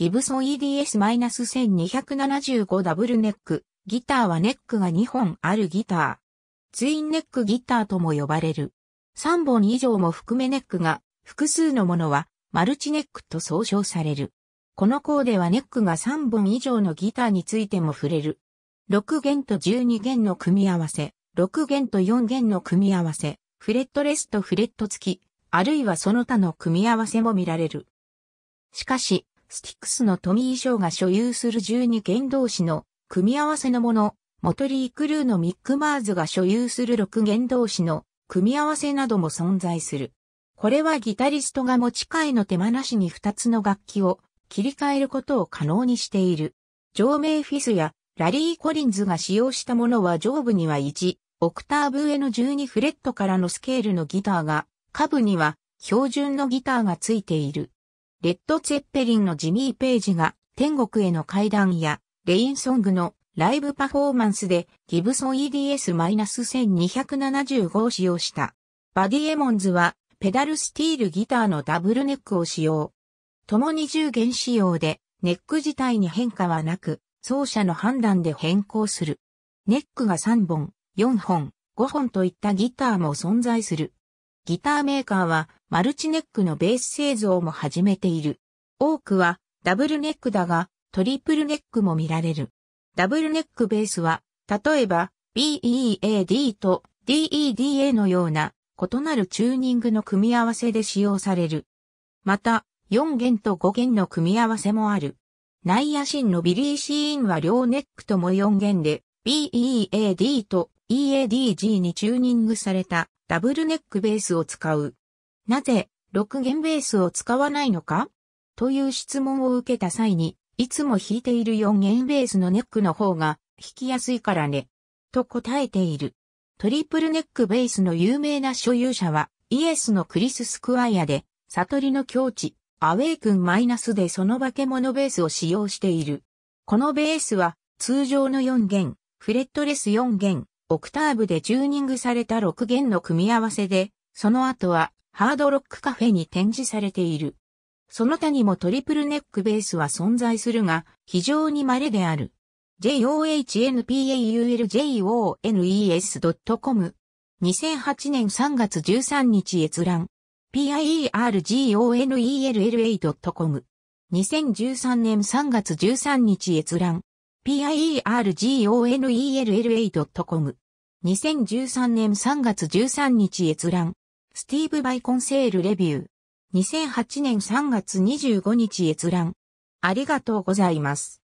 ギブソン EDS-1275 ダブルネック。ギターはネックが2本あるギター。ツインネックギターとも呼ばれる。3本以上も含めネックが複数のものはマルチネックと総称される。このコーデはネックが3本以上のギターについても触れる。6弦と12弦の組み合わせ、6弦と4弦の組み合わせ、フレットレスとフレット付き、あるいはその他の組み合わせも見られる。しかし、スティックスのトミー・ショーが所有する12弦同士の組み合わせのもの、モトリー・クルーのミック・マーズが所有する6弦同士の組み合わせなども存在する。これはギタリストが持ち替えの手間なしに2つの楽器を切り替えることを可能にしている。ジョー・メイフィスやラリー・コリンズが使用したものは上部には1、オクターブ上の12フレットからのスケールのギターが、下部には標準のギターがついている。レッド・ツェッペリンのジミー・ペイジが天国への階段やレインソングのライブパフォーマンスでギブソン EDS-1275 を使用した。バディ・エモンズはペダルスティールギターのダブルネックを使用。共に10弦仕様でネック自体に変化はなく奏者の判断で変更する。ネックが3本、4本、5本といったギターも存在する。ギターメーカーはマルチネックのベース製造も始めている。多くはダブルネックだがトリプルネックも見られる。ダブルネックベースは、例えば BEAD と DEDA のような異なるチューニングの組み合わせで使用される。また、4弦と5弦の組み合わせもある。ナイアシンのビリーシーンは両ネックとも4弦で、BEAD と EADG にチューニングされたダブルネックベースを使う。なぜ、6弦ベースを使わないのかという質問を受けた際に、いつも弾いている4弦ベースのネックの方が弾きやすいからね、と答えている。トリプルネックベースの有名な所有者は、イエスのクリス・スクワイアで、悟りの境地、アウェイクンマイナスでその化け物ベースを使用している。このベースは、通常の4弦、フレットレス4弦、オクターブでチューニングされた6弦の組み合わせで、その後はハードロックカフェに展示されている。その他にもトリプルネックベースは存在するが、非常に稀である。johnpauljones.com 2008年3月13日閲覧。piergonella.com 2013年3月13日閲覧。piergonella.com 2013年3月13日閲覧。スティーブ・バイコンセールレビュー。2008年3月25日閲覧。ありがとうございます。